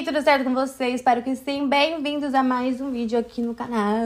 aí, tudo certo com vocês? Espero que sim. Bem-vindos a mais um vídeo aqui no canal.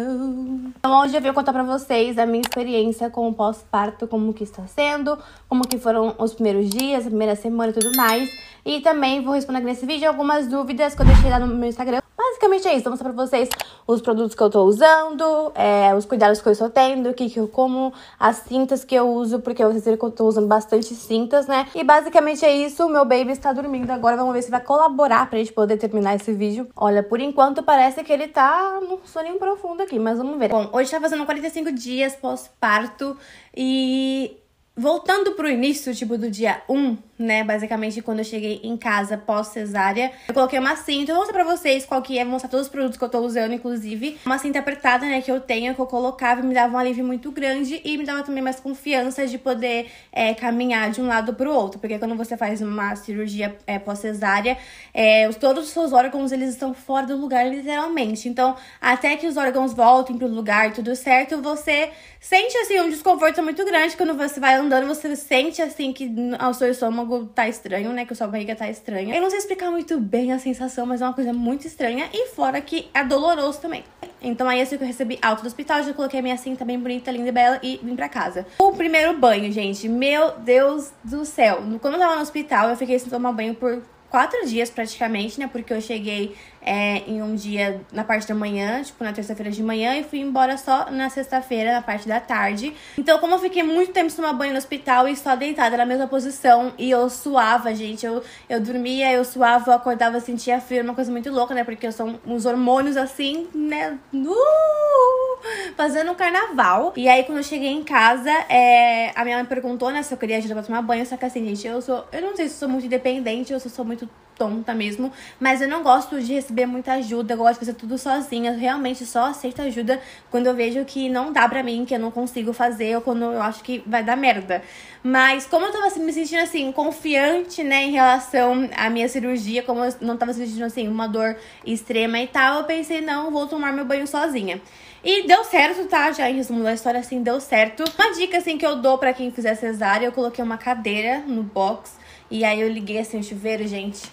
Então, hoje eu vim contar pra vocês a minha experiência com o pós-parto, como que está sendo, como que foram os primeiros dias, a primeira semana e tudo mais. E também vou responder aqui nesse vídeo algumas dúvidas que eu deixei lá no meu Instagram. Basicamente é isso, vou mostrar pra vocês os produtos que eu tô usando, é, os cuidados que eu estou tendo, o que, que eu como, as cintas que eu uso, porque vocês viram que eu tô usando bastante cintas, né? E basicamente é isso, o meu baby está dormindo agora, vamos ver se vai colaborar pra gente poder terminar esse vídeo. Olha, por enquanto parece que ele tá num soninho profundo aqui, mas vamos ver. Bom, hoje tá fazendo 45 dias pós-parto e voltando pro início, tipo, do dia 1 né? Basicamente, quando eu cheguei em casa pós-cesárea, eu coloquei uma cinta. Eu vou mostrar pra vocês qual que é, vou mostrar todos os produtos que eu tô usando, inclusive. Uma cinta apertada, né, que eu tenho, que eu colocava me dava um alívio muito grande e me dava também mais confiança de poder é, caminhar de um lado pro outro. Porque quando você faz uma cirurgia é, pós-cesárea, é, todos os seus órgãos, eles estão fora do lugar, literalmente. Então, até que os órgãos voltem pro lugar, tudo certo, você sente, assim, um desconforto muito grande quando você vai andando, você sente, assim, que ao seu estômago estômago tá estranho, né? Que a sua barriga tá estranha. Eu não sei explicar muito bem a sensação, mas é uma coisa muito estranha. E fora que é doloroso também. Então aí assim que eu recebi alta do hospital, já coloquei a minha cinta bem bonita, linda e bela e vim pra casa. O primeiro banho, gente, meu Deus do céu. Quando eu tava no hospital, eu fiquei sem tomar banho por quatro dias praticamente, né? Porque eu cheguei é, em um dia na parte da manhã, tipo na terça-feira de manhã, e fui embora só na sexta-feira, na parte da tarde. Então, como eu fiquei muito tempo sem tomar banho no hospital e só deitada na mesma posição, e eu suava, gente, eu, eu dormia, eu suava, eu acordava, sentia frio, é uma coisa muito louca, né? Porque são uns hormônios assim, né? Uh! fazendo um carnaval. E aí, quando eu cheguei em casa, é, a minha mãe perguntou, né, se eu queria ajuda pra tomar banho. Só que assim, gente, eu sou. Eu não sei se sou muito independente ou se sou muito tonta mesmo, mas eu não gosto de receber muita ajuda, eu gosto de fazer tudo sozinha, eu realmente só aceito ajuda quando eu vejo que não dá pra mim, que eu não consigo fazer, ou quando eu acho que vai dar merda. Mas como eu tava assim, me sentindo assim, confiante, né, em relação à minha cirurgia, como eu não tava sentindo assim, uma dor extrema e tal, eu pensei, não, vou tomar meu banho sozinha. E deu certo, tá? Já em resumo da história, assim, deu certo. Uma dica, assim, que eu dou para quem fizer cesárea, eu coloquei uma cadeira no box. E aí eu liguei, assim, o chuveiro, gente...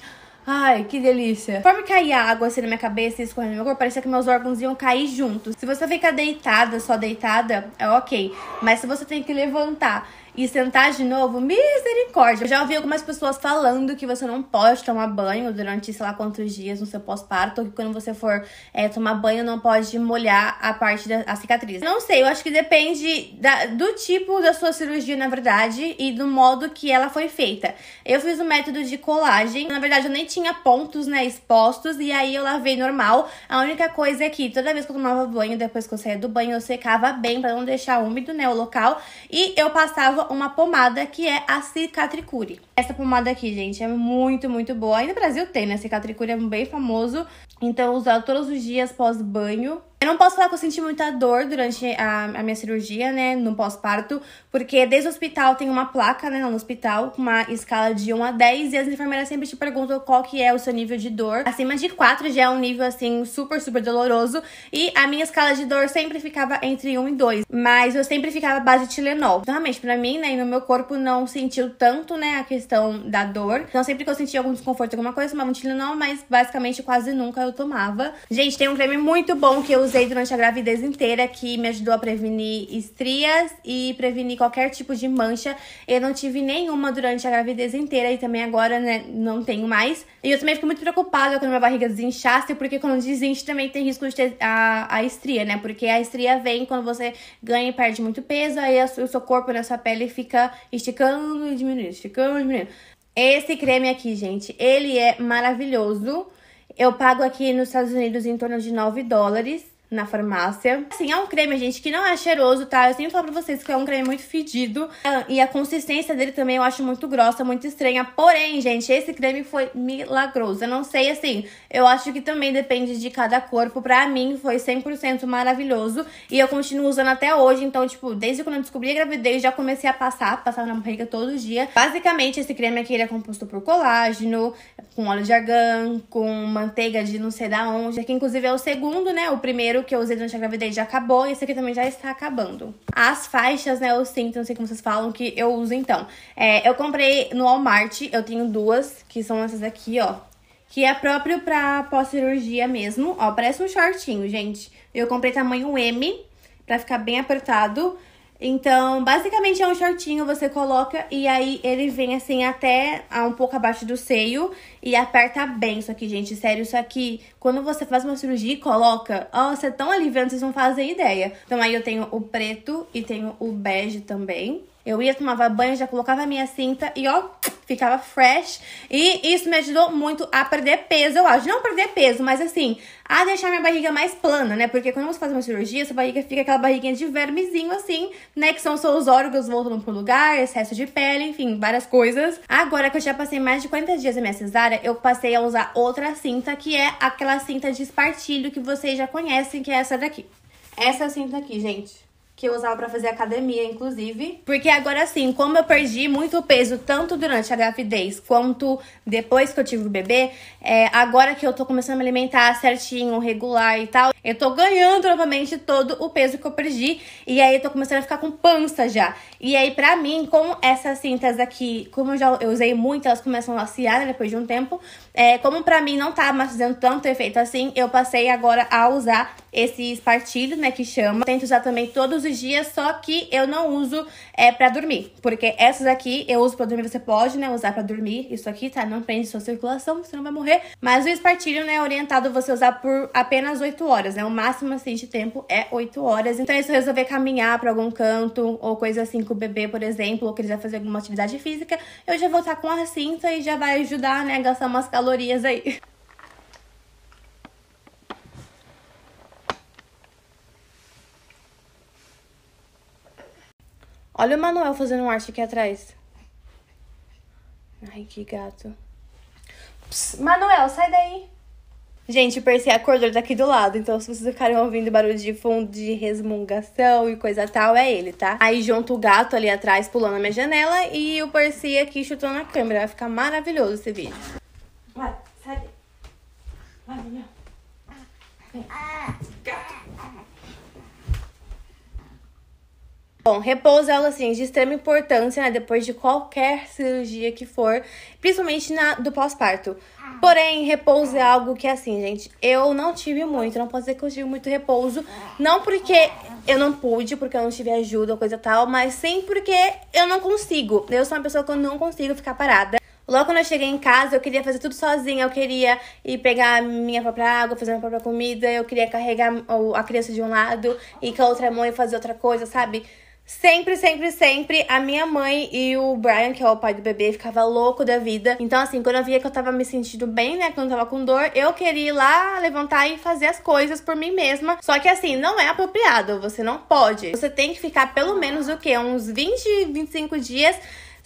Ai, que delícia. Conforme caía água assim na minha cabeça e escorrendo no meu corpo, parecia que meus órgãos iam cair juntos. Se você fica deitada, só deitada, é ok. Mas se você tem que levantar e sentar de novo, misericórdia. Eu já ouvi algumas pessoas falando que você não pode tomar banho durante, sei lá, quantos dias no seu pós-parto, que quando você for é, tomar banho não pode molhar a parte da cicatriz. Não sei, eu acho que depende da, do tipo da sua cirurgia, na verdade, e do modo que ela foi feita. Eu fiz o método de colagem, na verdade eu nem tinha pontos, né, expostos, e aí eu lavei normal. A única coisa é que toda vez que eu tomava banho, depois que eu saía do banho, eu secava bem para não deixar úmido, né, o local. E eu passava uma pomada que é a Cicatricure. Essa pomada aqui, gente, é muito, muito boa. Aí no Brasil tem, né, Cicatricure é bem famoso. Então eu usava todos os dias pós-banho eu não posso falar que eu senti muita dor durante a, a minha cirurgia, né, no pós-parto, porque desde o hospital tem uma placa, né, no hospital, com uma escala de 1 a 10, e as enfermeiras sempre te perguntam qual que é o seu nível de dor. Acima de 4 já é um nível, assim, super, super doloroso, e a minha escala de dor sempre ficava entre 1 e 2, mas eu sempre ficava base de Tilenol. Então, realmente, pra mim, né, e no meu corpo não sentiu tanto, né, a questão da dor. Então, sempre que eu sentia algum desconforto, alguma coisa, eu tomava um Tilenol, mas basicamente quase nunca eu tomava. Gente, tem um creme muito bom que eu usei durante a gravidez inteira, que me ajudou a prevenir estrias e prevenir qualquer tipo de mancha. Eu não tive nenhuma durante a gravidez inteira e também agora, né, não tenho mais. E eu também fico muito preocupada quando minha barriga desinchasse, porque quando desinche também tem risco de ter a, a estria, né? Porque a estria vem quando você ganha e perde muito peso, aí a, o seu corpo, a sua pele fica esticando e diminuindo, esticando e diminuindo. Esse creme aqui, gente, ele é maravilhoso. Eu pago aqui nos Estados Unidos em torno de 9 dólares na farmácia. Assim, é um creme, gente, que não é cheiroso, tá? Eu sempre falo pra vocês que é um creme muito fedido. Ah, e a consistência dele também eu acho muito grossa, muito estranha. Porém, gente, esse creme foi milagroso. Eu não sei, assim, eu acho que também depende de cada corpo. Pra mim, foi 100% maravilhoso. E eu continuo usando até hoje. Então, tipo, desde quando eu descobri a gravidez, já comecei a passar. Passava na barriga todo dia. Basicamente, esse creme aqui, ele é composto por colágeno, com óleo de argan, com manteiga de não sei da onde. Aqui, inclusive, é o segundo, né? O primeiro o que eu usei durante a gravidez já acabou e esse aqui também já está acabando. As faixas, né, os cintos, não sei como vocês falam, que eu uso então. É, eu comprei no Walmart, eu tenho duas, que são essas aqui, ó. Que é próprio pra pós-cirurgia mesmo. Ó, parece um shortinho, gente. Eu comprei tamanho M, pra ficar bem apertado. Então, basicamente é um shortinho, você coloca e aí ele vem assim até ah, um pouco abaixo do seio e aperta bem. Isso aqui, gente, sério, isso aqui, quando você faz uma cirurgia e coloca, ó, você é tão vocês não fazem ideia. Então aí eu tenho o preto e tenho o bege também. Eu ia, tomava banho, já colocava a minha cinta e ó, ficava fresh. E isso me ajudou muito a perder peso, eu acho. Não perder peso, mas assim, a deixar minha barriga mais plana, né? Porque quando você faz uma cirurgia, sua barriga fica aquela barriguinha de vermezinho, assim, né? Que são seus órgãos voltando pro lugar, excesso de pele, enfim, várias coisas. Agora que eu já passei mais de 40 dias da minha cesárea, eu passei a usar outra cinta, que é aquela cinta de espartilho que vocês já conhecem, que é essa daqui. Essa é cinta aqui, gente que eu usava para fazer academia, inclusive. Porque agora sim, como eu perdi muito peso tanto durante a gravidez quanto depois que eu tive o bebê, é, agora que eu tô começando a me alimentar certinho, regular e tal, eu tô ganhando novamente todo o peso que eu perdi e aí eu tô começando a ficar com pança já. E aí para mim, com essas cintas aqui, como eu já eu usei muito, elas começam a laciar né, depois de um tempo. É, como para mim não tá mais fazendo tanto efeito assim, eu passei agora a usar esses partilhos, né, que chama. Tento usar também todos os dias, só que eu não uso é, pra dormir. Porque essas aqui eu uso pra dormir, você pode, né, usar pra dormir. Isso aqui, tá? Não prende sua circulação, você não vai morrer. Mas o espartilho, né, é orientado você usar por apenas 8 horas, né? O máximo, assim, de tempo é 8 horas. Então, se eu resolver caminhar pra algum canto ou coisa assim com o bebê, por exemplo, ou que ele vai fazer alguma atividade física, eu já vou estar tá com a cinta e já vai ajudar, né, a gastar umas calorias aí. Olha o Manuel fazendo arte aqui atrás. Ai, que gato. Pss, Manuel, sai daí. Gente, o Percy acordou daqui tá do lado, então se vocês ficarem ouvindo barulho de fundo, de resmungação e coisa tal, é ele, tá? Aí junto o gato ali atrás pulando na minha janela e o Percy aqui chutando a câmera. Vai ficar maravilhoso esse vídeo. Vai, sai daí. Vai, Manuel. Vem. Ah. Bom, repouso é algo assim de extrema importância, né? Depois de qualquer cirurgia que for, principalmente na do pós-parto. Porém, repouso é algo que assim, gente, eu não tive muito, não posso dizer que eu tive muito repouso, não porque eu não pude, porque eu não tive ajuda ou coisa tal, mas sim porque eu não consigo. Eu sou uma pessoa que eu não consigo ficar parada. Logo quando eu cheguei em casa, eu queria fazer tudo sozinha. Eu queria ir pegar minha própria água, fazer minha própria comida. Eu queria carregar a criança de um lado e com a outra mão e fazer outra coisa, sabe? Sempre, sempre, sempre, a minha mãe e o Brian, que é o pai do bebê, ficava louco da vida. Então, assim, quando eu via que eu tava me sentindo bem, né, quando eu tava com dor, eu queria ir lá, levantar e fazer as coisas por mim mesma. Só que, assim, não é apropriado, você não pode. Você tem que ficar pelo menos o quê? Uns 20, 25 dias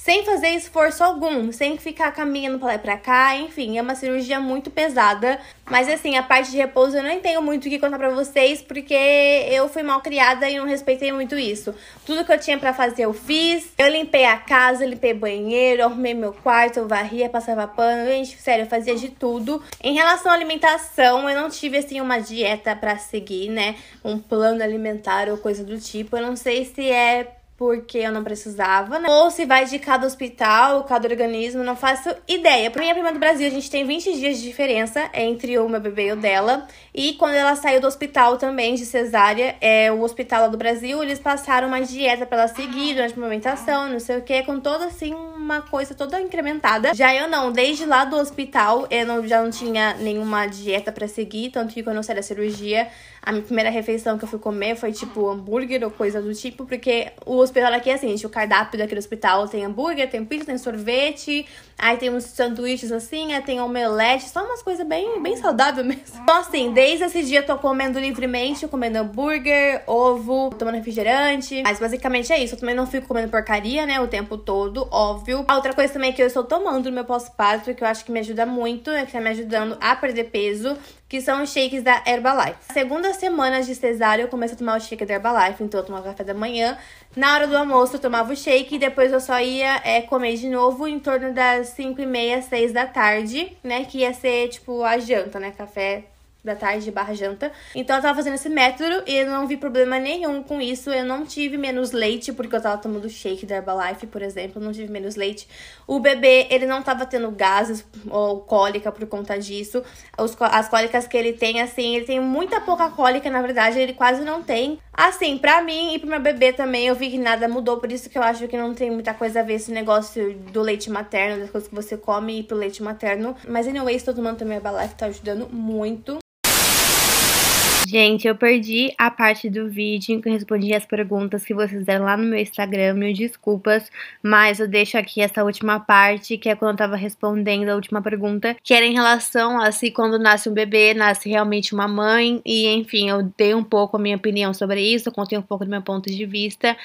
sem fazer esforço algum, sem ficar caminhando pra lá e pra cá, enfim, é uma cirurgia muito pesada. Mas assim, a parte de repouso eu nem tenho muito o que contar pra vocês, porque eu fui mal criada e não respeitei muito isso. Tudo que eu tinha para fazer eu fiz, eu limpei a casa, limpei banheiro, arrumei meu quarto, eu varria, passava pano, gente, sério, eu fazia de tudo. Em relação à alimentação, eu não tive assim uma dieta para seguir, né, um plano alimentar ou coisa do tipo, eu não sei se é porque eu não precisava, né? Ou se vai de cada hospital, cada organismo, não faço ideia. Pra minha prima do Brasil, a gente tem 20 dias de diferença entre o meu bebê e o dela. E quando ela saiu do hospital também de cesárea, é, o hospital lá do Brasil, eles passaram uma dieta pra ela seguir durante a amamentação, não sei o que, com toda assim uma coisa toda incrementada. Já eu não, desde lá do hospital, eu não, já não tinha nenhuma dieta para seguir, tanto que quando eu saí da cirurgia, a minha primeira refeição que eu fui comer foi tipo hambúrguer ou coisa do tipo, porque o hospital aqui é assim, gente, o cardápio daquele hospital tem hambúrguer, tem pizza, tem sorvete, aí tem uns sanduíches assim, aí tem omelete, só umas coisas bem, bem saudáveis mesmo. Então, assim, desde esse dia eu tô comendo livremente, comendo hambúrguer, ovo, tomando refrigerante. Mas basicamente é isso. Eu também não fico comendo porcaria, né, o tempo todo, óbvio. A outra coisa também que eu estou tomando no meu pós-parto, que eu acho que me ajuda muito, é que tá me ajudando a perder peso, que são os shakes da Herbalife. A segunda duas semanas de cesárea, eu comecei a tomar o shake da Herbalife. Então, eu tomava café da manhã. Na hora do almoço, eu tomava o shake. E depois, eu só ia é, comer de novo em torno das 5 e meia, 6 da tarde, né? Que ia ser, tipo, a janta, né? Café, da tarde barra janta. Então eu tava fazendo esse método e eu não vi problema nenhum com isso. Eu não tive menos leite, porque eu tava tomando shake da Herbalife, por exemplo, não tive menos leite. O bebê, ele não tava tendo gases ou cólica por conta disso. as cólicas que ele tem, assim, ele tem muita pouca cólica, na verdade, ele quase não tem. Assim, pra mim e pro meu bebê também, eu vi que nada mudou, por isso que eu acho que não tem muita coisa a ver esse negócio do leite materno, das coisas que você come e pro leite materno. Mas, anyways, todo mundo também a Herbalife tá ajudando muito. Gente, eu perdi a parte do vídeo em que eu respondi as perguntas que vocês deram lá no meu Instagram, mil desculpas, mas eu deixo aqui essa última parte, que é quando eu tava respondendo a última pergunta, que era em relação a se quando nasce um bebê, nasce realmente uma mãe, e enfim, eu dei um pouco a minha opinião sobre isso, contei um pouco do meu ponto de vista,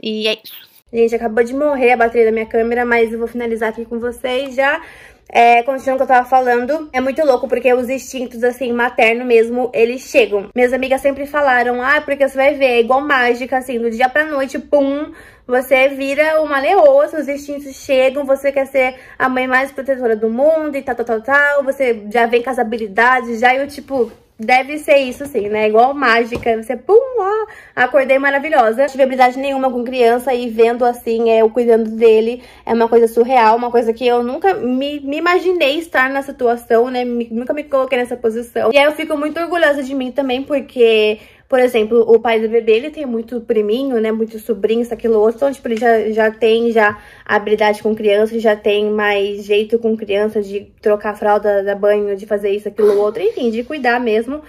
e é isso. Gente, acabou de morrer a bateria da minha câmera, mas eu vou finalizar aqui com vocês já é, continuando o que eu tava falando, é muito louco porque os instintos, assim, materno mesmo, eles chegam. Minhas amigas sempre falaram, ah, porque você vai ver, é igual mágica, assim, do dia pra noite, pum, você vira uma leoa, seus instintos chegam, você quer ser a mãe mais protetora do mundo e tal, tal, tal, tal, você já vem com as habilidades, já eu, tipo, Deve ser isso sim, né? Igual mágica, você pum, ó, acordei maravilhosa. Não tive habilidade nenhuma com criança e vendo assim, é, eu cuidando dele, é uma coisa surreal, uma coisa que eu nunca me, me imaginei estar na situação, né? Me, nunca me coloquei nessa posição. E aí eu fico muito orgulhosa de mim também, porque por exemplo, o pai do bebê, ele tem muito priminho, né? Muito sobrinho, isso, aquilo, outro. Então, tipo, ele já, já tem já habilidade com criança, já tem mais jeito com criança de trocar fralda, da banho, de fazer isso, aquilo, outro. Enfim, de cuidar mesmo.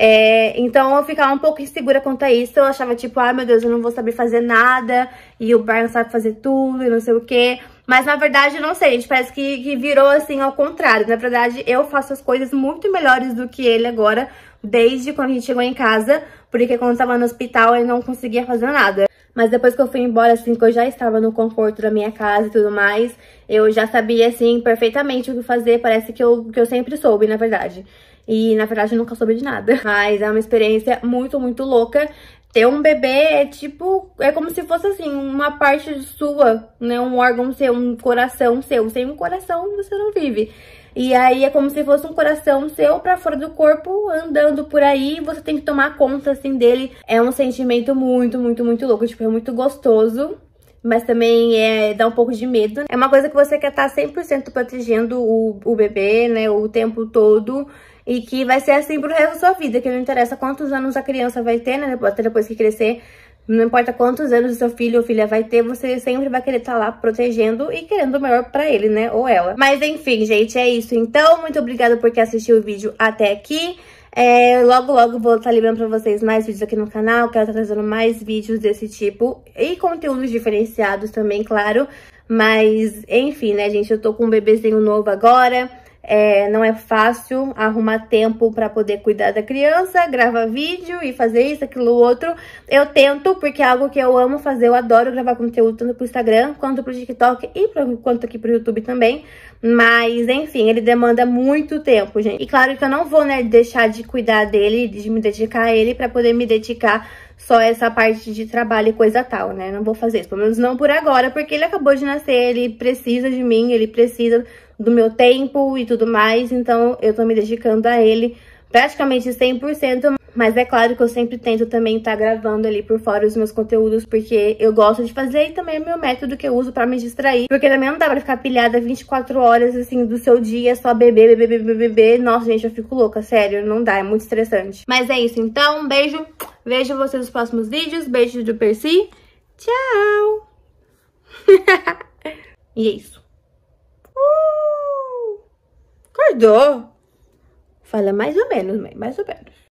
É, então eu ficava um pouco insegura quanto a isso. Eu achava tipo, ai ah, meu Deus, eu não vou saber fazer nada. E o Brian sabe fazer tudo e não sei o quê. Mas na verdade, não sei, gente. Parece que, que virou assim ao contrário. Na verdade, eu faço as coisas muito melhores do que ele agora desde quando a gente chegou em casa, porque quando estava no hospital eu não conseguia fazer nada. Mas depois que eu fui embora, assim, que eu já estava no conforto da minha casa e tudo mais, eu já sabia, assim, perfeitamente o que fazer. Parece que eu, que eu sempre soube, na verdade. E, na verdade, eu nunca soube de nada. Mas é uma experiência muito, muito louca. Ter um bebê é tipo... É como se fosse, assim, uma parte sua, né? Um órgão seu, um coração seu. Sem um coração, você não vive. E aí é como se fosse um coração seu para fora do corpo andando por aí, você tem que tomar conta assim dele. É um sentimento muito, muito, muito louco, tipo, é muito gostoso mas também é, dá um pouco de medo. É uma coisa que você quer tá estar 100% protegendo o, o bebê, né, o tempo todo, e que vai ser assim pro resto da sua vida, que não interessa quantos anos a criança vai ter, né, até depois que crescer, não importa quantos anos o seu filho ou filha vai ter, você sempre vai querer estar tá lá protegendo e querendo o melhor para ele, né? Ou ela. Mas enfim, gente, é isso. Então, muito obrigada por ter assistido o vídeo até aqui. É, logo, logo vou estar tá liberando pra vocês mais vídeos aqui no canal. Quero estar tá trazendo mais vídeos desse tipo e conteúdos diferenciados também, claro. Mas, enfim, né, gente? Eu tô com um bebezinho novo agora. É, não é fácil arrumar tempo para poder cuidar da criança, gravar vídeo e fazer isso, aquilo, outro. Eu tento, porque é algo que eu amo fazer, eu adoro gravar conteúdo tanto pro Instagram, quanto pro TikTok e pro, quanto aqui pro YouTube também. Mas, enfim, ele demanda muito tempo, gente. E claro que eu não vou, né, deixar de cuidar dele, de me dedicar a ele para poder me dedicar só essa parte de trabalho e coisa tal, né? Não vou fazer isso, pelo menos não por agora, porque ele acabou de nascer, ele precisa de mim, ele precisa do meu tempo e tudo mais, então eu tô me dedicando a ele praticamente 100%, mas é claro que eu sempre tento também estar tá gravando ali por fora os meus conteúdos, porque eu gosto de fazer e também é meu método que eu uso pra me distrair, porque também não dá pra ficar pilhada 24 horas, assim, do seu dia, só beber, beber, beber, beber, nossa, gente, eu fico louca, sério, não dá, é muito estressante. Mas é isso, então, um beijo, vejo vocês nos próximos vídeos, beijo do Percy, tchau! e é isso. Uh! Acordou. Fala mais ou menos, mãe, mais ou menos.